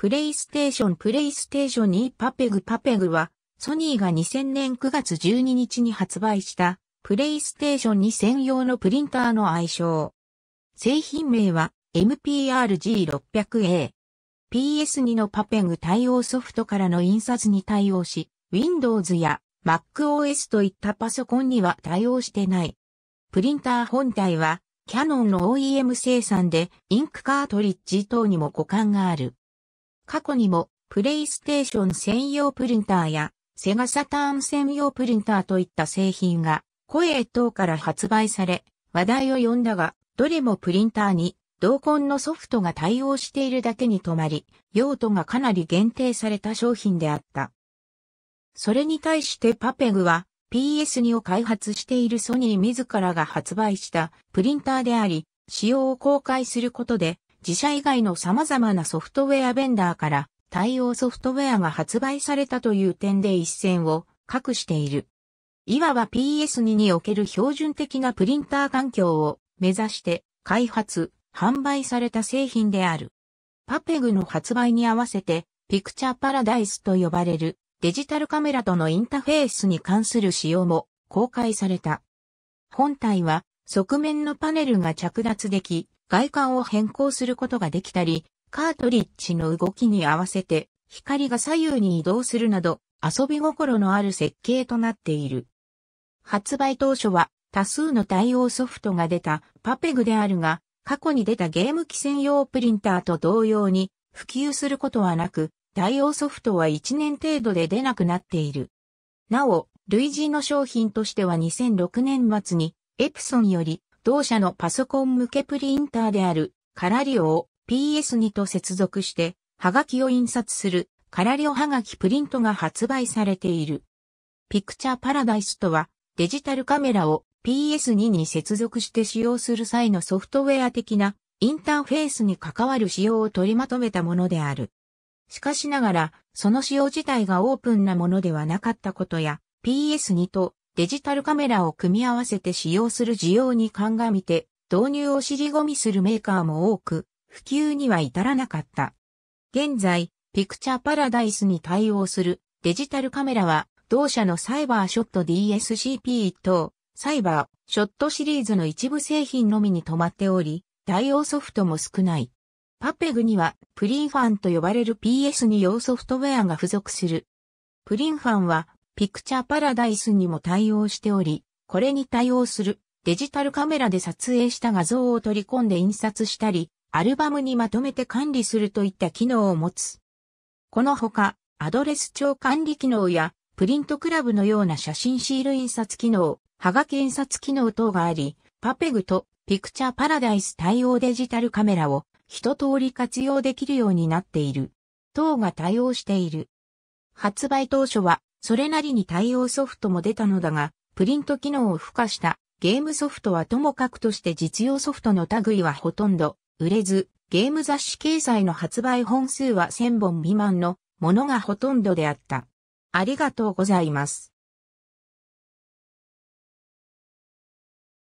プレイステーションプレイステーション2パペグパペグは、ソニーが2000年9月12日に発売した、プレイステーション2専用のプリンターの愛称。製品名は MPRG600A。PS2 のパペグ対応ソフトからの印刷に対応し、Windows や MacOS といったパソコンには対応してない。プリンター本体は、キャノンの OEM 生産で、インクカートリッジ等にも互換がある。過去にも、プレイステーション専用プリンターや、セガサターン専用プリンターといった製品が、声等から発売され、話題を呼んだが、どれもプリンターに、同梱のソフトが対応しているだけに止まり、用途がかなり限定された商品であった。それに対してパペグは、PS2 を開発しているソニー自らが発売したプリンターであり、使用を公開することで自社以外の様々なソフトウェアベンダーから対応ソフトウェアが発売されたという点で一線を画している。いわば PS2 における標準的なプリンター環境を目指して開発、販売された製品である。パペグの発売に合わせて、ピクチャーパラダイスと呼ばれるデジタルカメラとのインターフェースに関する仕様も公開された。本体は側面のパネルが着脱でき、外観を変更することができたり、カートリッジの動きに合わせて光が左右に移動するなど遊び心のある設計となっている。発売当初は多数の対応ソフトが出たパペグであるが、過去に出たゲーム機専用プリンターと同様に普及することはなく、対応ソフトは1年程度で出なくなっている。なお、類似の商品としては2006年末にエプソンより同社のパソコン向けプリンターであるカラリオを PS2 と接続して、ハガキを印刷するカラリオハガキプリントが発売されている。ピクチャーパラダイスとは、デジタルカメラを PS2 に接続して使用する際のソフトウェア的なインターフェースに関わる仕様を取りまとめたものである。しかしながら、その仕様自体がオープンなものではなかったことや、PS2 とデジタルカメラを組み合わせて使用する需要に鑑みて、導入を尻込みするメーカーも多く、普及には至らなかった。現在、ピクチャーパラダイスに対応するデジタルカメラは、同社のサイバーショット DSCP 等、サイバーショットシリーズの一部製品のみに止まっており、対応ソフトも少ない。パペグにはプリンファンと呼ばれる PS に用ソフトウェアが付属する。プリンファンはピクチャーパラダイスにも対応しており、これに対応するデジタルカメラで撮影した画像を取り込んで印刷したり、アルバムにまとめて管理するといった機能を持つ。このほか、アドレス帳管理機能や、プリントクラブのような写真シール印刷機能、はがき印刷機能等があり、パペグとピクチャーパラダイス対応デジタルカメラを一通り活用できるようになっている。等が対応している。発売当初はそれなりに対応ソフトも出たのだが、プリント機能を付加したゲームソフトはともかくとして実用ソフトの類はほとんど売れず、ゲーム雑誌掲載の発売本数は1000本未満のものがほとんどであった。ありがとうございます。